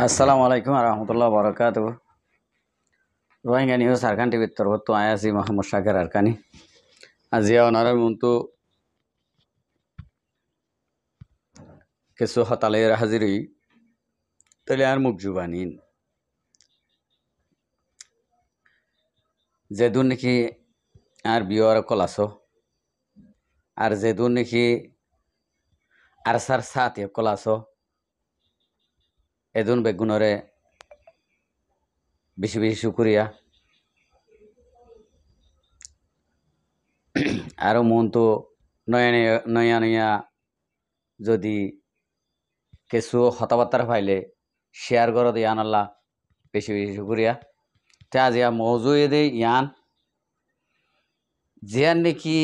আসসালামু আলাইকুম রহমতুল্লাহ বরকাত রোহিঙ্গা নিউজ আরকান টিভির তরফত তো আয়াসি মোহাম্মদ সাকের আরকানি আজিয়া ওনারা মন্তু কিছু হতালের হাজিরি তাহলে আর মুখ জুবানিন যেদুর নাকি আর বিয়র কল আসো আর যেদুর নাকি আর সার সাথে কল আসো এজন বেগুনরে বেশি বেশি শুকুরিয়া আর মন তো নয়া নয়া নয়া যদি কিছু হতাবার্তার ফাইলে শেয়ার করত ইয়ান আল্লাহ বেশি বেশি শুকুরিয়া তে আজ ইয়া এদে ইয়ান যেয়ার নাকি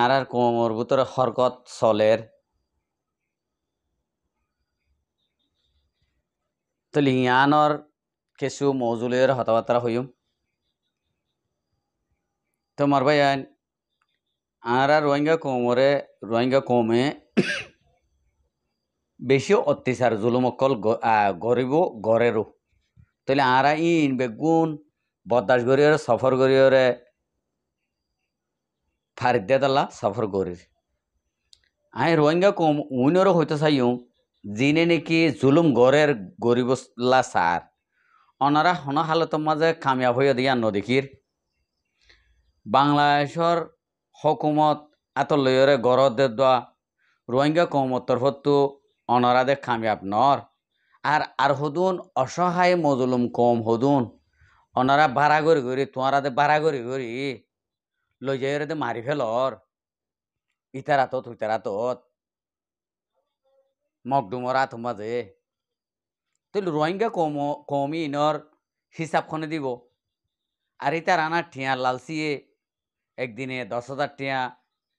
আর আর কোমর ভিতরে হরকত সলের তলি কেঁচু কিছু মৌজুলের হতাবার্তা হইম তো মার ভাই আইন আরা রোহিঙ্গা কৌমরে রোহিঙ্গা কৌমে বেশি অত্যাচার জুলুম অকল গরিব গরেরও তাহলে আরা ইন বেগুন বদাস গরিয়রে সফর গরিয়রে ফারিদ্দে দালা সফর গরির আই রোহিঙ্গা কম উইনরও হইতে চাইয়ো যিনে নেকি জুলুম গড়ের গরিবলা সার অনারা হন হালত মাঝে কামিয়াব হয়ে দিয়া নদীখির বাংলাদেশের হকুমত আতলয়রে গড়দের দেওয়া রোহিঙ্গা কৌমতর হতো অনরাদে কামিয়াব নর আর আর হদুন অসহায় মজুলুম কম হদুন অনারা ভাড়া করে ঘুরি তোমারাতে ভাড়া করে ঘুরি লই মারি ফেলর ইতারাতত ইতারাতত মকডুমৰ আঠ মাজে তো ৰোহিংগা কম কমি ইনৰ হিচাপখনে দিব আৰু এতিয়া আনা ঠিয়া লালচিয়ে একদিনে দহ হাজাৰ ঠিয়া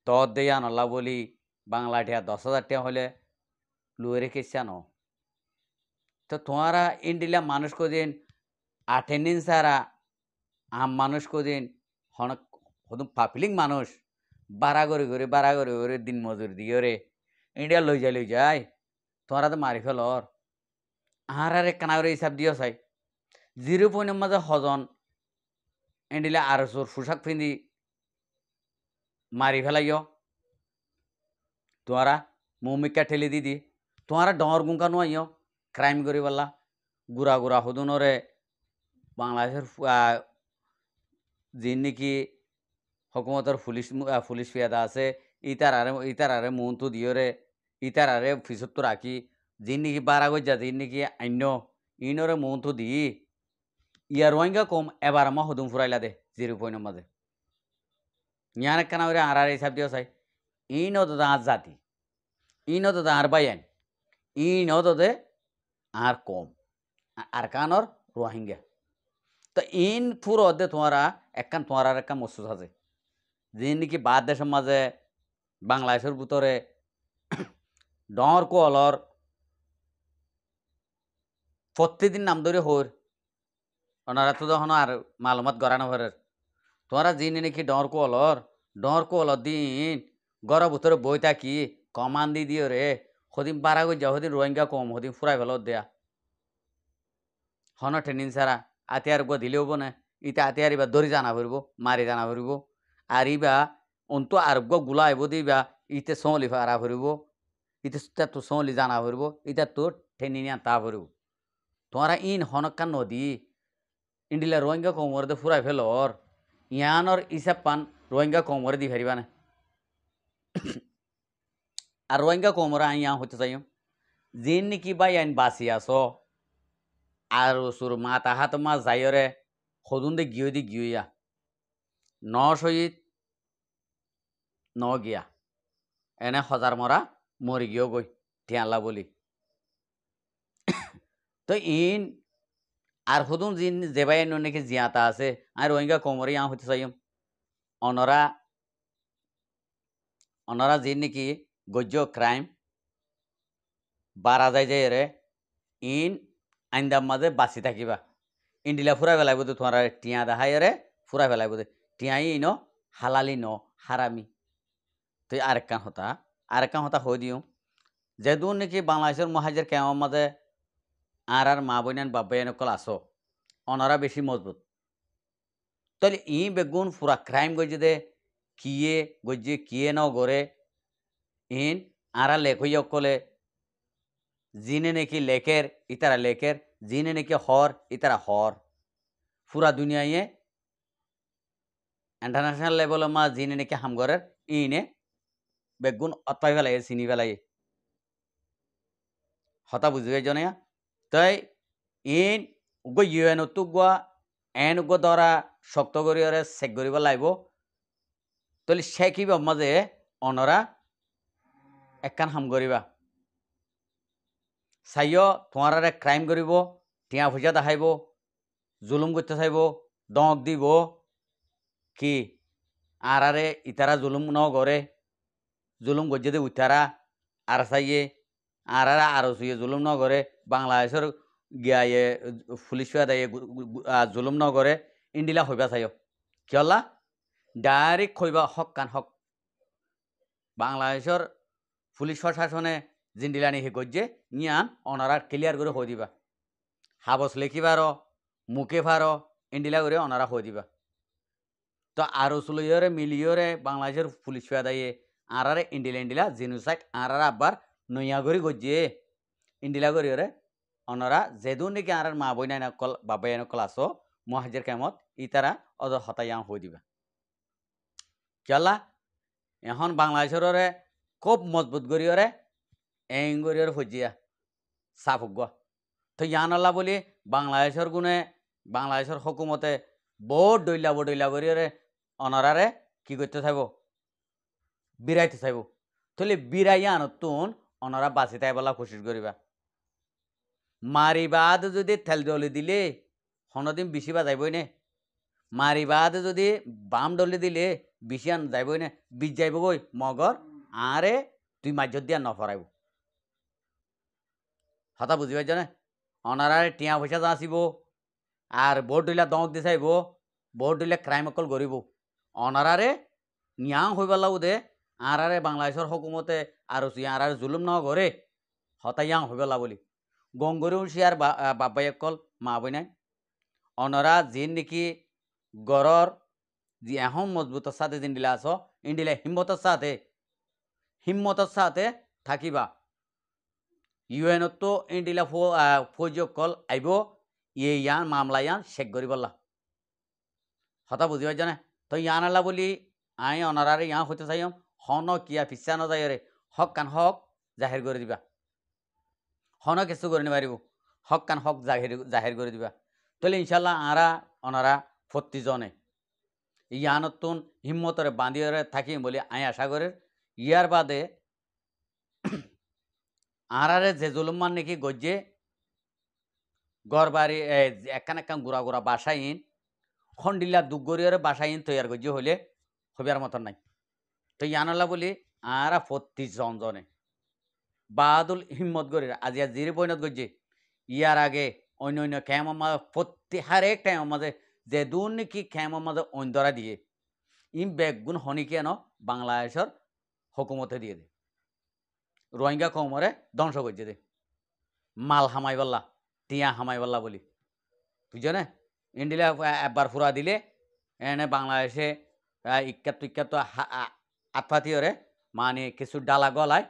তত দেয়া নলা বলি বাংলা ঠিয়া দহ হাজাৰ ঠিয়া হলে লুয়েরে কেসা ন তো তোমারা ইন্ডিলা মানুষ দিন আটেন্ডেন্স সারা আম মানুষ দিন হনক হদম পাপিলিং মানুষ বাড়া করে করে বাড়া করে করে দিন মজুর দিও রে ইন্ডিয়া লই যায় লই যায় তোরা তো মারি ফেলর আর আর এক হিসাব দিও চাই জিরো পয়েন্টের মাঝে হজন এন্ডিলে আর চোর পোশাক পিন্ধি মারি ফেলাইও তোরা মমিকা ঠেলি দিদি তোরা ডর গুঙ্কা নোয়াইও ক্রাইম করি বললা গুড়া গুড়া হদুনরে বাংলাদেশের যে নাকি হকুমতর পুলিশ পুলিশ পেয়াদা আছে ইতার আরে ইতার আরে মন তো দিও রে ইতার আরে ফিসত্ব রাখি যিন নাকি বারা যা যিন নাকি অন্য ইনরে মন্থ দি ইয়া রোহিঙ্গা কম এবার আমা হদুম ফুরাইলা দে জিরো পয়েন্ট মাঝে ইয়ান একখানা ওরে আর আর হিসাব দিও চাই ইন তো আর জাতি ইন তো আর বাইন ইন তো দে আর কম আর কানর রোহিঙ্গা তো ইন ফুর অদে তোমারা একখান তোমার আর একখান মসুস আছে যে নাকি বাদ দেশের মাঝে বাংলাদেশের ভিতরে ডর কলর প্রত্যেকদিন নাম ধরে হর অনারা তো তখন আর মালুমাত গড়ানো ভরের তোমরা যে নাকি ডর কলর ডর কলর দিন গড় ভিতরে বই থাকি কমান দি দিও রে সদিন পারা গিয়ে যাও সদিন রোহিঙ্গা কম সদিন ফুরাই ভালো দেয়া হন ট্রেনিং সারা আতিয়ার গো দিলে হব না ইটা আতিয়ার এবার দরি জানা ভরব মারি জানা ভরব আর ইবা অন্ত আরোগ্য গোলা আইব দিবা ইতে সঁলি ভাড়া ভরব ইতে সুতা তো জানা ভরব ইতা তো ঠেনি নিয়া তা ভরব তোমরা ইন হনকা নদী ইন্ডিলা রোহিঙ্গা কোমর দে ফুরাই ফেলর ইয়ানর ইসাব পান রোহিঙ্গা কোমর দি ফেরিবা না আর রোহিঙ্গা কোমর ইয়া হতে চাই জিন নাকি বা আইন বাঁচি আস আর সুর মা তাহাত মা যাইরে সদুন দে গিয়ে দি গিয়া ন সহিত ন গিয়া এনে সজাৰ মৰা મરી ગયો કોઈ ત્યાં લા બોલી তো ইন আর হুদুম জিন জেবাই নাকি জিয়াতা আছে আর রোহিঙ্গা কোমরে ইয়া হতে চাইম অনরা অনরা জিন নাকি গজ্য ক্রাইম বারা যাই যায় রে ইন আইন্দাম মাঝে বাঁচি থাকিবা ইন্ডিলা ফুরা ফেলাইব তো তোমার টিয়া দেখাই রে ফুরা ফেলাইব টিয়াই ইনো হালালি ন হারামি তুই আরেক একখান হতা আর একটা কথা হয়ে দিও যেদু নাকি বাংলাদেশের মহাজের কেমন মাঝে আর আর মা বইনান বাবা এনেকল আস অনারা বেশি মজবুত তাহলে ই বেগুন পুরা ক্রাইম গজে দে কিয়ে গজে কিয়ে ন গড়ে ইন আর লেখ হইয়া কলে জিনে নাকি লেখের ইতারা লেখের জিনে নাকি হর ইতারা হর পুরা দুনিয়ায় ইন্টারন্যাশনাল লেভেলের মা জিনে নাকি হামগরের ইনে বেগুন অতপাই পেলাই চিনি পেলাই হতা বুঝবে জনে তাই ইন উগ ইউএনতো গুয়া এন উগ ধরা শক্ত গরিয়রে চেক কৰিব লাগিব তলি শেখিব মাজে অনরা একখান হাম করিবা চাইও তোমাৰে ক্ৰাইম কৰিব টিয়া পইচা দেখাইব জুলুম করতে চাইব দমক দিব কি আৰাৰে ইতাৰা জুলুম ন কৰে জুলুম করছে যে উঠারা আর চাইয়ে আর আর আরো চুয়ে জুলুম ন করে বাংলাদেশের গিয়ে পুলিশ দায়ে জুলুম ন করে ইন্ডিলা হইবা চাইও কিয়লা ডাইরেক্ট খইবা হক কান হক বাংলাদেশের পুলিশ প্রশাসনে জিন্ডিলানি হে করছে নিয়ান অনারা ক্লিয়ার করে হয়ে দিবা হাবস লেখিবার মুকে ফার ইন্ডিলা করে অনারা হয়ে দিবা তো আরো চুলিয়রে মিলিয়রে বাংলাদেশের পুলিশ দায়ে আঁৰাৰে ইণ্ডিলা ইণ্ডিলা জিনুচাইক আঁৰাৰ আব্বাৰ নৈয়াগুৰি গজিয়ে ইণ্ডিলা গৰিয়ৰে অনৰা জেদুন নেকি আঁৰাৰ মা বইনা অকল বাবাই অকল আছ মহাজিৰ কামত ইতাৰা অদৰ হতায়াও হৈ দিবা কিয়লা এখন বাংলাদেশৰৰে খুব মজবুত গৰিয়ৰে এং গৰিয়ৰ সজিয়া চাহভোগ্য তই ইয়ান অলা বুলি বাংলাদেশৰ গুণে বাংলাদেশৰ হকুমতে বহুত দৈলা বদৈলা গৰিয়ৰে অনৰাৰে কি কৰি থাকিব বিরাইতে চাইব তাহলে বিরাইয়া আনতুন অনরা বাঁচি তাই বলা কোশিস করিবা মারি যদি তেল ডলি দিলে হনদিন বেশি বা নে মারি যদি বাম ডলি দিলে বেশি আন যাইবই নে বীজ যাইব গই মগর আরে তুই মাঝ দিয়া নফরাইব হতা বুঝি পাইছ না অনারা টিয়া পয়সা যা আসিব আর ভোট দিলা দমক দি চাইব ভোট দিলে ক্রাইম অকল গরিব অনারারে নিয়া হইবার লাগু দে আঁৰ বাংলাদেশৰ সকুমতে আৰু আঁৰ আৰ জুলুম নগৰে হতায়াং হৈ গলা বুলি গংগৰী উলচিয়াৰ বা বাপায়েক কল মা বইনাই অনৰা যিন নেকি গড়ৰ যি এহন মজবুত চাতে যিন দিলা আছ ইন দিলে হিম্মতৰ চাতে হিম্মতৰ চাতে থাকিবা ইউ এনতো ইন দিলে ফৌজক কল আহিব ইয়ে ইয়াৰ মামলা ইয়াৰ চেক কৰি পাৰলা হতা বুজি পাইছানে তই ইয়ান আলা বুলি আই অনাৰাৰে ইয়াৰ সৈতে চাই হন কিয়া ফিচা নজায়রে হক কান হক জাহির করে দিবা হন কিছু করে নিবার হক কান হক জাহির জাহির করে দিবা তাহলে ইনশাল্লাহ আরা অনারা ফত্তিজনে ইয়ানতুন হিম্মতরে বাঁধিয়ে থাকিম বলে আই আশা করে ইয়ার বাদে আরারে যে জুলুমান নাকি গজ্জে ঘর বাড়ি একখান একখান গুড়া গুড়া বাসাইন খন্ডিলা দুগরিয়ারে বাসাইন তৈয়ার গজ্জে হলে হবিয়ার মতন নাই তো ইয়ানলা বলি আরা ফত্তি জনজনে বাহাদুল হিম্মত গরির আজি জিরে পরিণত করছে ইয়ার আগে অন্য অন্য খেম মাঝে ফত্রি হারেক টাইম মাঝে যে দুর্নীতি খেম মাঝে অন্ধরা দিয়ে ইম বেগুন হনিকে ন বাংলাদেশের হকুমতে দিয়ে দে রোহিঙ্গা কমরে ধ্বংস করছে দে মাল হামাই বললা টিয়া হামাই বললা বলি বুঝছো না ইন্ডিয়া একবার ফুরা দিলে এনে বাংলাদেশে ইক্যাত টিক্যাত আত্মাতীয়রে মানে কিছু ডালা গলায়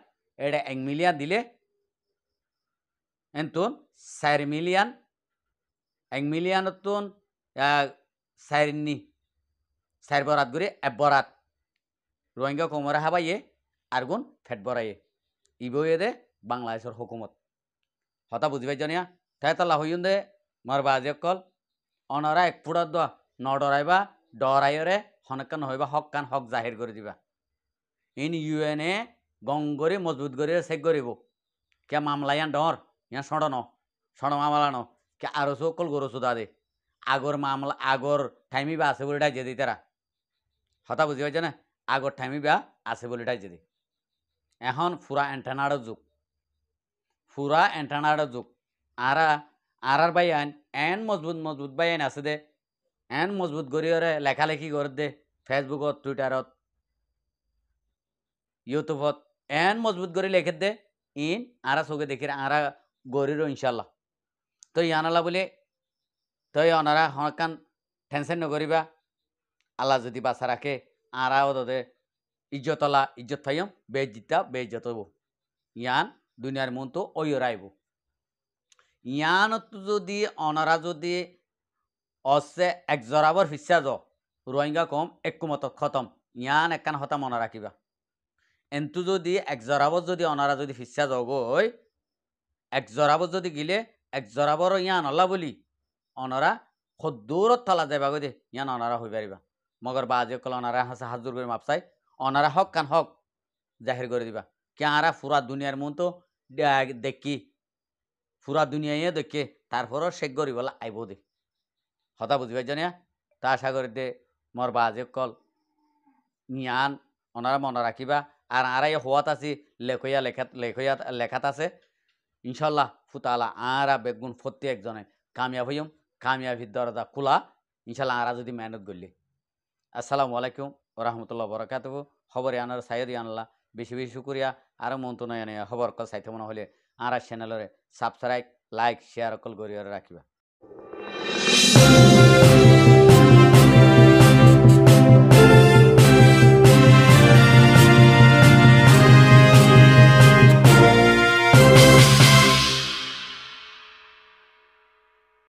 এটা এক মিলিয়ন দিলে কিন্তু চার মিলিয়ান এক মিলিয়নতন চারনি চার বরাত করে এক বরাত রোহিঙ্গা কোমরা হাবাইয়ে আর গুণ ফেট বরাইয়ে ইবইয়ে দে বাংলাদেশের হুকুমত হতা বুঝিবাই জনিয়া তাইতলা হইন দে মর বাজে কল অনরা এক ফুড়ত দোয়া নডরাইবা ডরাইরে হনকান হইবা হক কান হক জাহির করে দিবা इन युएने गङ गरी মজবুত गरेर सेक गरेको क्या মামলা यहाँ डर यहाँ सड न सड मामला न क्या आरो सो कल गरो सो दादे আগর মামলা আগর ঠাইমি বা আছে বলে ডাইজে দিই তারা হতা বুঝি পাইছে না আগর ঠাইমি বা আছে বলে ডাইজে দিই এখন ফুরা এন্টানার যুগ ফুরা এন্টানার যুগ আরা আরার বাই আইন এন মজবুত মজবুত বাই আইন আছে দে এন মজবুত গড়ি লেখালেখি করে দে ফেসবুকত টুইটারত ইউটিউবত এন মজবুত করে লেখে দে ইন আরা চোখে দেখি আরা গরির ইনশাল্লাহ তো ইয়ানালা বলে তই অনারা হকান টেনশন নগরিবা আল্লাহ যদি বাসা রাখে আরাও তোদের ইজ্জতলা ইজ্জত থাইম জিতা বেজ হইব ইয়ান দুনিয়ার মন তো অয়রাইব ইয়ান যদি অনারা যদি অসে এক জরাবর ফিসা জ রোহিঙ্গা কম একমত খতম ইয়ান একান হতাম মনে কিবা এন্তু যদি এক যদি অনারা যদি ফিসা জগই এক জরাবত যদি গিলে এক জরাবর ইয়ান অলা বলি অনরা খদ্দৌরত থালা যাইবা গদে ইয়ান অনারা হয়ে পারিবা মগর বা আজকাল অনারা হাসা হাজুর করে মাপসাই অনারা হক কান হক জাহির করে দিবা কেয়ারা ফুরা দুনিয়ার মন তো দেখি ফুরা দুনিয়ায় দেখে তারপরও শেখ গরিবলা আইব দে হতা বুঝবে জানিয়া তা আশা করে দে মর বাজে কল নিয়ান অনারা মনে রাখিবা আর আরাই হওয়াত আছি লেখইয়া লেখাত লেখইয়া লেখাত আছে ইনশাল্লাহ ফুতালা আরা বেগুন ফতি একজনে কামিয়াব হইম কামিয়াবির দরজা খোলা ইনশাল্লাহ আরা যদি মেহনত করলি আসসালামু আলাইকুম রহমতুল্লাহ বরকাত খবর আনার সাইদি আনলা বেশি বেশি শুক্রিয়া আর মন্ত্রণায়নে খবর কল চাইতে মনে হলে আরা চ্যানেলরে সাবস্ক্রাইব লাইক শেয়ার কল করিয়া রাখিবা